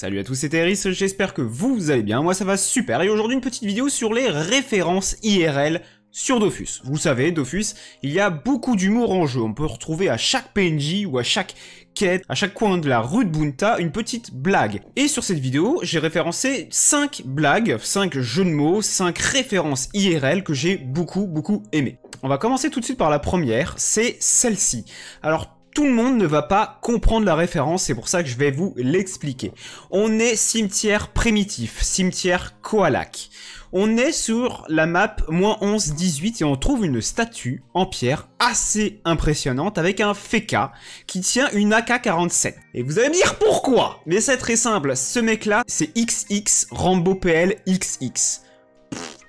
Salut à tous, c'est Eris, j'espère que vous, allez bien, moi ça va super, et aujourd'hui une petite vidéo sur les références IRL sur Dofus. Vous savez, Dofus, il y a beaucoup d'humour en jeu, on peut retrouver à chaque PNJ ou à chaque quête, à chaque coin de la rue de Bunta, une petite blague. Et sur cette vidéo, j'ai référencé 5 blagues, 5 jeux de mots, 5 références IRL que j'ai beaucoup beaucoup aimé. On va commencer tout de suite par la première, c'est celle-ci. Alors tout le monde ne va pas comprendre la référence, c'est pour ça que je vais vous l'expliquer. On est cimetière primitif, cimetière Koalak. On est sur la map moins 11 18 et on trouve une statue en pierre assez impressionnante avec un feka qui tient une AK-47. Et vous allez me dire pourquoi Mais c'est très simple, ce mec là c'est XX Rambo PL XX.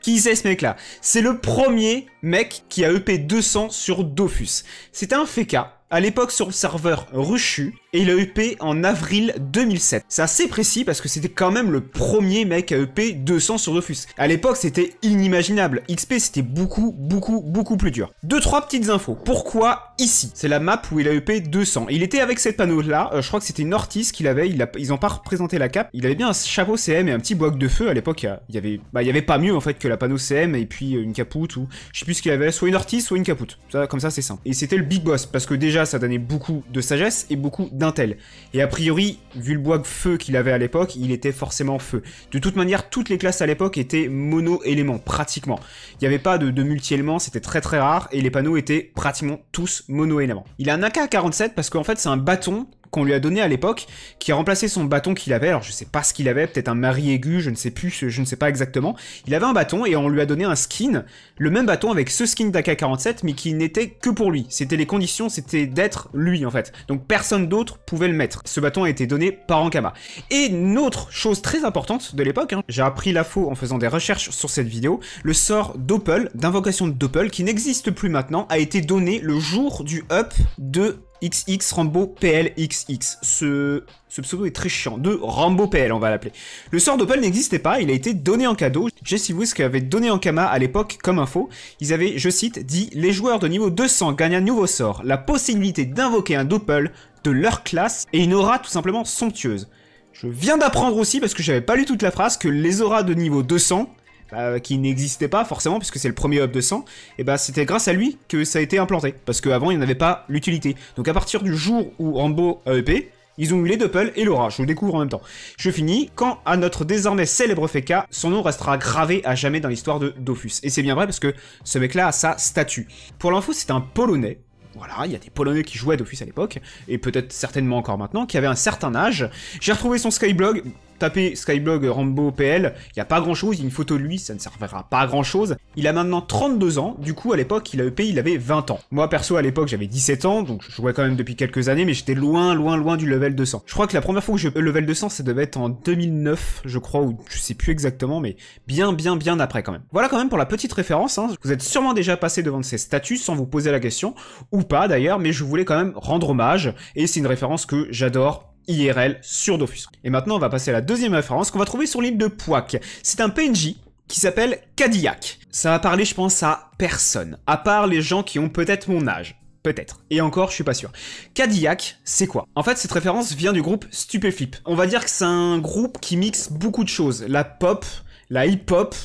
Qui c'est ce mec là C'est le premier mec qui a EP 200 sur Dofus. C'est un feka à l'époque sur le serveur Ruchu et il a EP en avril 2007. C'est assez précis parce que c'était quand même le premier mec à EP 200 sur Dofus. À l'époque, c'était inimaginable. XP, c'était beaucoup, beaucoup, beaucoup plus dur. Deux, trois petites infos. Pourquoi ici C'est la map où il a EP 200. il était avec cette panneau-là, euh, je crois que c'était une Ortiz qu'il avait, ils ont pas représenté la cape. Il avait bien un chapeau CM et un petit bloc de feu. À l'époque, il y avait, bah, avait pas mieux en fait que la panneau CM et puis euh, une capoute ou je sais plus ce qu'il avait, soit une Ortiz, soit une capoute. comme ça, c'est simple. Et c'était le big boss parce que déjà ça donnait beaucoup de sagesse et beaucoup d'intel. Et a priori, vu le bois de feu qu'il avait à l'époque, il était forcément feu. De toute manière, toutes les classes à l'époque étaient mono-éléments, pratiquement. Il n'y avait pas de, multi-éléments, c'était très très rare, et les panneaux étaient pratiquement tous mono-éléments. Il a un AK-47 parce qu'en fait, c'est un bâton qu'on lui a donné à l'époque, qui a remplacé son bâton qu'il avait, alors je sais pas ce qu'il avait, peut-être un mari aigu, je ne sais plus, je ne sais pas exactement. Il avait un bâton et on lui a donné un skin, le même bâton avec ce skin d'AK-47, mais qui n'était que pour lui. C'était les conditions, c'était d'être lui en fait. Donc personne d'autre pouvait le mettre. Ce bâton a été donné par Ankama. Et une autre chose très importante de l'époque, hein. j'ai appris la faux en faisant des recherches sur cette vidéo, le sort d'Opel, d'invocation de Doppel, qui n'existe plus maintenant, a été donné le jour du up de XX Rambo PLXX. Ce, ce pseudo est très chiant. De Rambo PL, on va l'appeler. Le sort d'Opel n'existait pas, il a été donné en cadeau. Jesse Wisk avait donné en Kama à l'époque comme info. Ils avaient, je cite, dit Les joueurs de niveau 200 gagnent un nouveau sort, la possibilité d'invoquer un Doppel de leur classe et une aura tout simplement somptueuse. Je viens d'apprendre aussi, parce que j'avais pas lu toute la phrase, que les auras de niveau 200 bah, euh, qui n'existait pas forcément, puisque c'est le premier hub de sang, et bah c'était grâce à lui que ça a été implanté, parce qu'avant il n'y avait pas l'utilité. Donc à partir du jour où Rambo a EP, ils ont eu les Doppel et Laura, je vous découvre en même temps. Je finis, quand à notre désormais célèbre Feka, son nom restera gravé à jamais dans l'histoire de Dofus. Et c'est bien vrai parce que ce mec-là a sa statue. Pour l'info, c'est un Polonais, voilà, il y a des Polonais qui jouaient à Dofus à l'époque, et peut-être certainement encore maintenant, qui avait un certain âge. J'ai retrouvé son Skyblog, Taper Skyblog Rambo PL, il n'y a pas grand chose, une photo de lui, ça ne servira pas à grand chose. Il a maintenant 32 ans, du coup à l'époque, il a EP, il avait 20 ans. Moi perso à l'époque, j'avais 17 ans, donc je jouais quand même depuis quelques années, mais j'étais loin, loin, loin du level 200. Je crois que la première fois que je euh, level 200, ça devait être en 2009, je crois, ou je sais plus exactement, mais bien, bien, bien après quand même. Voilà quand même pour la petite référence, hein. vous êtes sûrement déjà passé devant ces statuts sans vous poser la question, ou pas d'ailleurs, mais je voulais quand même rendre hommage, et c'est une référence que j'adore IRL sur Dofus. Et maintenant, on va passer à la deuxième référence qu'on va trouver sur l'île de Pouac. C'est un PNJ qui s'appelle Cadillac. Ça va parler, je pense, à personne, à part les gens qui ont peut-être mon âge. Peut-être. Et encore, je suis pas sûr. Cadillac, c'est quoi En fait, cette référence vient du groupe Stupeflip. On va dire que c'est un groupe qui mixe beaucoup de choses. La pop, la hip-hop,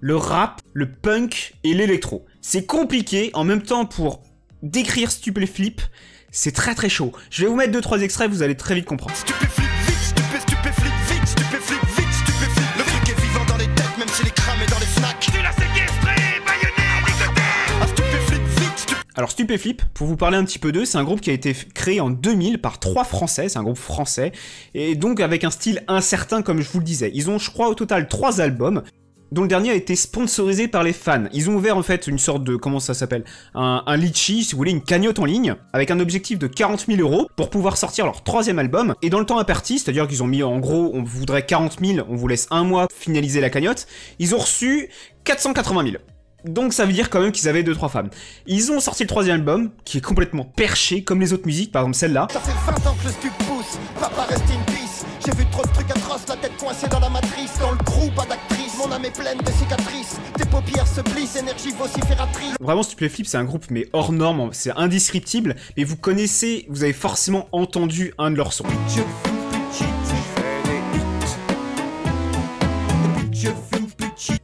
le rap, le punk et l'électro. C'est compliqué en même temps pour décrire Stupéflip, c'est très très chaud. Je vais vous mettre 2-3 extraits, vous allez très vite comprendre. Ah, alors Stupéflip, pour vous parler un petit peu d'eux, c'est un groupe qui a été créé en 2000 par trois Français, c'est un groupe français, et donc avec un style incertain comme je vous le disais. Ils ont je crois au total 3 albums, donc le dernier a été sponsorisé par les fans. Ils ont ouvert en fait une sorte de, comment ça s'appelle, un, un litchi, si vous voulez, une cagnotte en ligne, avec un objectif de 40 000 euros pour pouvoir sortir leur troisième album. Et dans le temps imparti, c'est-à-dire qu'ils ont mis en gros, on voudrait 40 000, on vous laisse un mois finaliser la cagnotte, ils ont reçu 480 000. Donc ça veut dire quand même qu'ils avaient 2-3 femmes. Ils ont sorti le troisième album, qui est complètement perché, comme les autres musiques, par exemple celle-là. J'ai vu trop tête coincée dans la matrice, dans le pas Vraiment, est pleine de cicatrices, tes paupières se plissent, énergie Vraiment, c'est un groupe mais hors norme, c'est indescriptible, mais vous connaissez, vous avez forcément entendu un de leurs sons.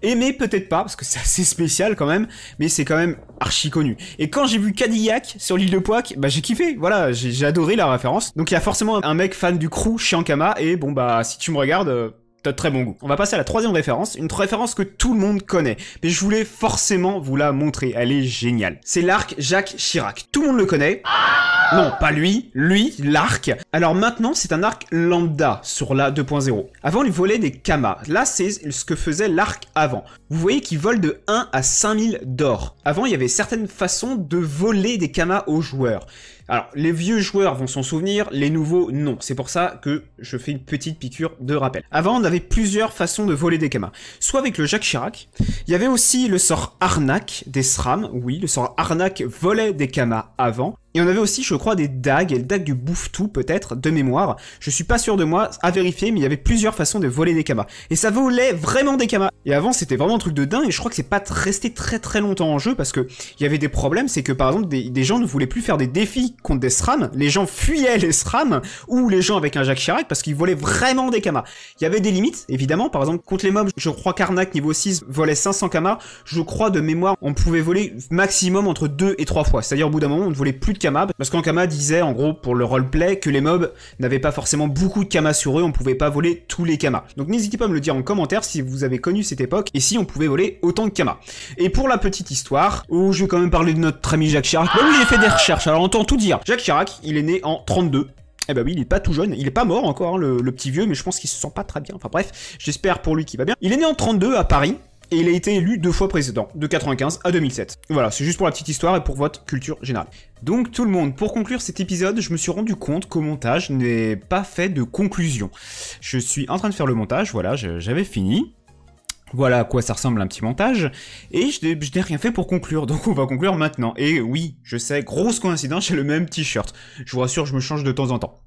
Aimé peut-être pas, parce que c'est assez spécial quand même, mais c'est quand même archi connu. Et quand j'ai vu Cadillac sur l'île de Poac, bah j'ai kiffé, voilà, j'ai adoré la référence. Donc il y a forcément un mec fan du crew, Shankama, et bon bah si tu me regardes, euh, T'as très bon goût. On va passer à la troisième référence, une référence que tout le monde connaît, mais je voulais forcément vous la montrer, elle est géniale. C'est l'arc Jacques Chirac. Tout le monde le connaît. Non, pas lui, lui, l'arc. Alors maintenant, c'est un arc lambda sur la 2.0. Avant, il volait des kamas. Là, c'est ce que faisait l'arc avant. Vous voyez qu'il vole de 1 à 5000 d'or. Avant, il y avait certaines façons de voler des kamas aux joueurs. Alors, les vieux joueurs vont s'en souvenir, les nouveaux, non. C'est pour ça que je fais une petite piqûre de rappel. Avant, on avait plusieurs façons de voler des camas. Soit avec le Jacques Chirac, il y avait aussi le sort arnaque des SRAM, oui, le sort arnaque volait des camas avant, et on avait aussi, je crois, des dagues, et le dague du bouffe-tout, peut-être, de mémoire. Je suis pas sûr de moi, à vérifier, mais il y avait plusieurs façons de voler des kamas. Et ça volait vraiment des kamas. Et avant, c'était vraiment un truc de dingue, et je crois que c'est pas resté très très longtemps en jeu, parce que il y avait des problèmes, c'est que par exemple, des, gens ne voulaient plus faire des défis contre des SRAM, les gens fuyaient les SRAM, ou les gens avec un Jack Chirac, parce qu'ils volaient vraiment des kamas. Il y avait des limites, évidemment, par exemple, contre les mobs, je crois qu'Arnac, niveau 6, volait 500 kamas, je crois, de mémoire, on pouvait voler maximum entre 2 et 3 fois. C'est-à-dire, au bout d'un moment, on ne volait plus de parce parce Kama disait en gros pour le roleplay que les mobs n'avaient pas forcément beaucoup de camas sur eux, on pouvait pas voler tous les camas Donc n'hésitez pas à me le dire en commentaire si vous avez connu cette époque et si on pouvait voler autant de camas Et pour la petite histoire, où oh, je vais quand même parler de notre ami Jacques Chirac, bah oui j'ai fait des recherches, alors on entend tout dire. Jacques Chirac, il est né en 32, eh bah ben oui, il est pas tout jeune, il est pas mort encore, hein, le, le, petit vieux, mais je pense qu'il se sent pas très bien. Enfin bref, j'espère pour lui qu'il va bien. Il est né en 32 à Paris, et il a été élu deux fois président, de 95 à 2007. Voilà, c'est juste pour la petite histoire et pour votre culture générale. Donc tout le monde, pour conclure cet épisode, je me suis rendu compte qu'au montage n'est pas fait de conclusion. Je suis en train de faire le montage, voilà, j'avais fini. Voilà à quoi ça ressemble un petit montage. Et je n'ai rien fait pour conclure, donc on va conclure maintenant. Et oui, je sais, grosse coïncidence, j'ai le même t-shirt. Je vous rassure, je me change de temps en temps.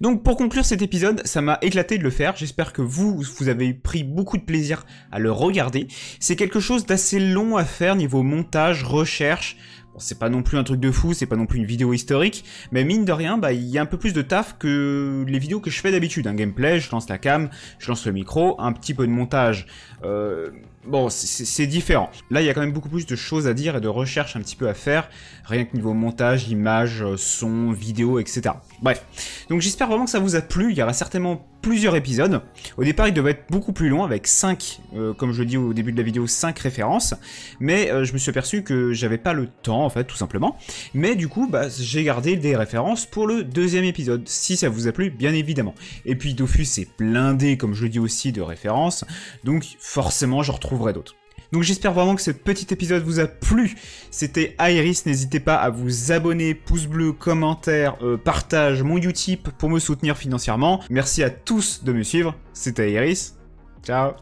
Donc pour conclure cet épisode, ça m'a éclaté de le faire, j'espère que vous, vous avez pris beaucoup de plaisir à le regarder. C'est quelque chose d'assez long à faire niveau montage, recherche, c'est pas non plus un truc de fou, c'est pas non plus une vidéo historique, mais mine de rien, bah, il y a un peu plus de taf que les vidéos que je fais d'habitude. Un gameplay, je lance la cam, je lance le micro, un petit peu de montage. Euh, bon, c'est différent. Là, il y a quand même beaucoup plus de choses à dire et de recherches un petit peu à faire, rien que niveau montage, image, euh, son, vidéo, etc. Bref. Donc j'espère vraiment que ça vous a plu. Il y aura certainement plusieurs épisodes. Au départ, il devait être beaucoup plus long, avec 5, euh, comme je dis au début de la vidéo, 5 références. Mais euh, je me suis aperçu que j'avais pas le temps, en fait, tout simplement. Mais du coup, bah, j'ai gardé des références pour le deuxième épisode, si ça vous a plu, bien évidemment. Et puis, Dofus est blindé, comme je le dis aussi, de références. Donc, forcément, je retrouverai d'autres. Donc j'espère vraiment que ce petit épisode vous a plu. C'était Iris, n'hésitez pas à vous abonner, pouce bleu, commentaire, euh, partage, mon Utip pour me soutenir financièrement. Merci à tous de me suivre. C'était Iris. Ciao